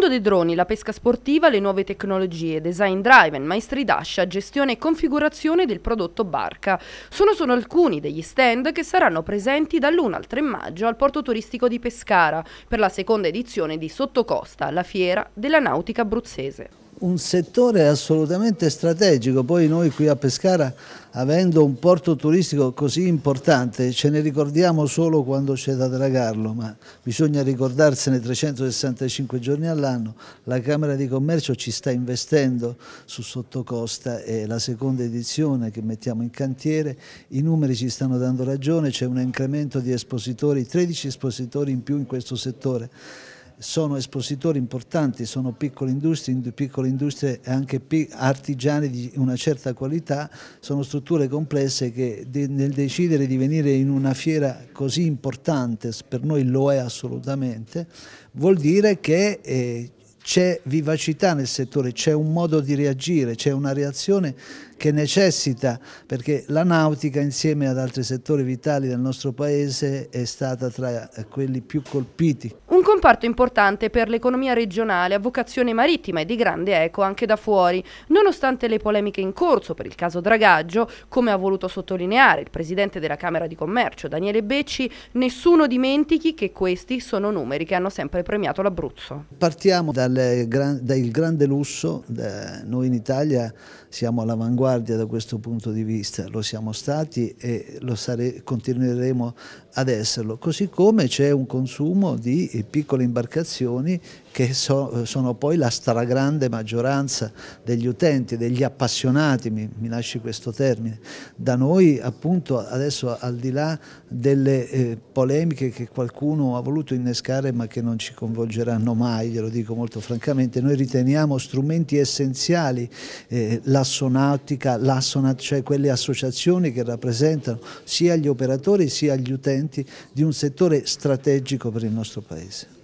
mondo dei droni, la pesca sportiva, le nuove tecnologie, design driven, maestri d'ascia, gestione e configurazione del prodotto barca. Sono solo alcuni degli stand che saranno presenti dall'1 al 3 maggio al porto turistico di Pescara per la seconda edizione di Sottocosta, la fiera della nautica abruzzese un settore assolutamente strategico, poi noi qui a Pescara avendo un porto turistico così importante ce ne ricordiamo solo quando c'è da dragarlo, ma bisogna ricordarsene 365 giorni all'anno, la Camera di Commercio ci sta investendo su Sottocosta, è la seconda edizione che mettiamo in cantiere, i numeri ci stanno dando ragione, c'è un incremento di espositori, 13 espositori in più in questo settore sono espositori importanti, sono piccole industrie, piccole industrie anche artigiani di una certa qualità, sono strutture complesse che nel decidere di venire in una fiera così importante, per noi lo è assolutamente, vuol dire che eh, c'è vivacità nel settore, c'è un modo di reagire, c'è una reazione che necessita, perché la nautica insieme ad altri settori vitali del nostro paese è stata tra quelli più colpiti. Un comparto importante per l'economia regionale a vocazione marittima e di grande eco anche da fuori. Nonostante le polemiche in corso per il caso dragaggio, come ha voluto sottolineare il presidente della Camera di Commercio Daniele Becci, nessuno dimentichi che questi sono numeri che hanno sempre premiato l'Abruzzo. Partiamo dal, dal grande lusso, noi in Italia siamo all'avanguardia all'avanguardia da questo punto di vista, lo siamo stati e lo sare, continueremo ad esserlo, così come c'è un consumo di piccole imbarcazioni che so, sono poi la stragrande maggioranza degli utenti, degli appassionati, mi, mi lasci questo termine. Da noi appunto adesso al di là delle eh, polemiche che qualcuno ha voluto innescare ma che non ci coinvolgeranno mai, glielo dico molto francamente, noi riteniamo strumenti essenziali eh, l'assonautica, pratica l'ASSONAT, cioè quelle associazioni che rappresentano sia gli operatori sia gli utenti di un settore strategico per il nostro Paese.